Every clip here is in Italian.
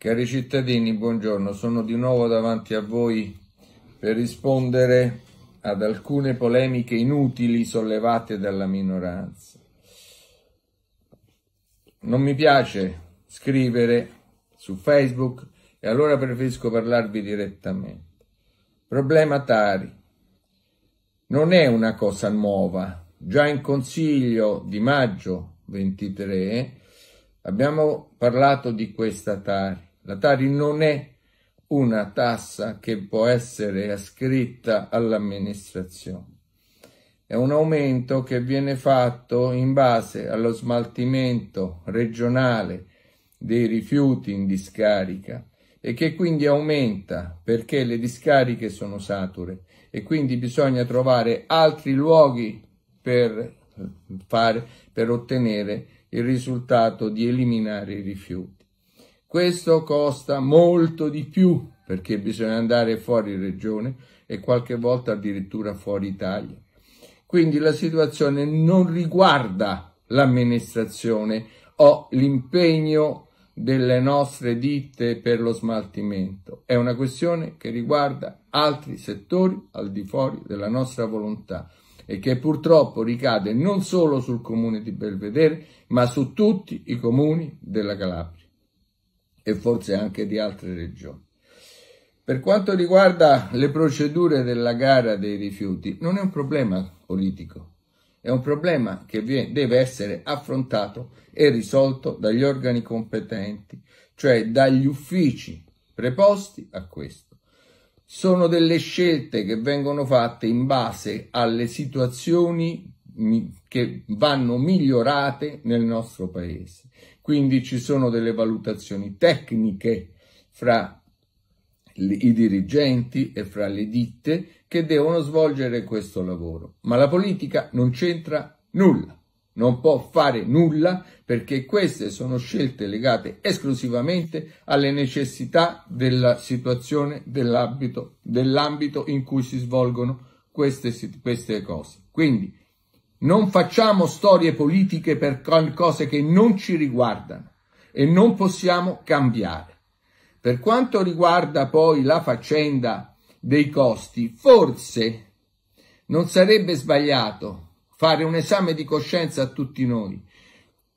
Cari cittadini, buongiorno, sono di nuovo davanti a voi per rispondere ad alcune polemiche inutili sollevate dalla minoranza. Non mi piace scrivere su Facebook e allora preferisco parlarvi direttamente. Problema Tari non è una cosa nuova, già in consiglio di maggio 23 abbiamo parlato di questa Tari la Tari non è una tassa che può essere ascritta all'amministrazione. È un aumento che viene fatto in base allo smaltimento regionale dei rifiuti in discarica e che quindi aumenta perché le discariche sono sature e quindi bisogna trovare altri luoghi per, fare, per ottenere il risultato di eliminare i rifiuti. Questo costa molto di più perché bisogna andare fuori regione e qualche volta addirittura fuori Italia. Quindi la situazione non riguarda l'amministrazione o l'impegno delle nostre ditte per lo smaltimento. È una questione che riguarda altri settori al di fuori della nostra volontà e che purtroppo ricade non solo sul comune di Belvedere, ma su tutti i comuni della Calabria e forse anche di altre regioni. Per quanto riguarda le procedure della gara dei rifiuti, non è un problema politico, è un problema che deve essere affrontato e risolto dagli organi competenti, cioè dagli uffici preposti a questo. Sono delle scelte che vengono fatte in base alle situazioni che vanno migliorate nel nostro paese. Quindi ci sono delle valutazioni tecniche fra i dirigenti e fra le ditte che devono svolgere questo lavoro. Ma la politica non c'entra nulla, non può fare nulla perché queste sono scelte legate esclusivamente alle necessità della situazione dell'ambito, dell in cui si svolgono queste, queste cose. Quindi non facciamo storie politiche per cose che non ci riguardano e non possiamo cambiare. Per quanto riguarda poi la faccenda dei costi, forse non sarebbe sbagliato fare un esame di coscienza a tutti noi.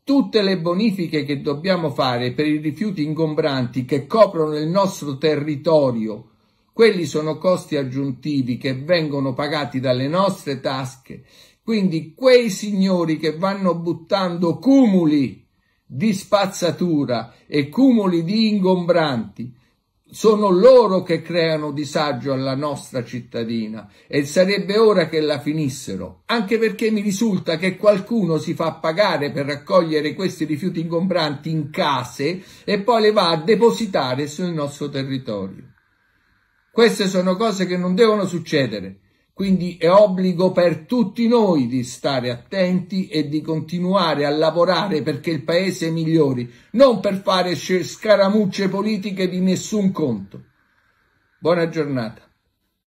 Tutte le bonifiche che dobbiamo fare per i rifiuti ingombranti che coprono il nostro territorio, quelli sono costi aggiuntivi che vengono pagati dalle nostre tasche quindi quei signori che vanno buttando cumuli di spazzatura e cumuli di ingombranti sono loro che creano disagio alla nostra cittadina e sarebbe ora che la finissero, anche perché mi risulta che qualcuno si fa pagare per raccogliere questi rifiuti ingombranti in case e poi le va a depositare sul nostro territorio. Queste sono cose che non devono succedere. Quindi è obbligo per tutti noi di stare attenti e di continuare a lavorare perché il paese migliori, non per fare scaramucce politiche di nessun conto. Buona giornata.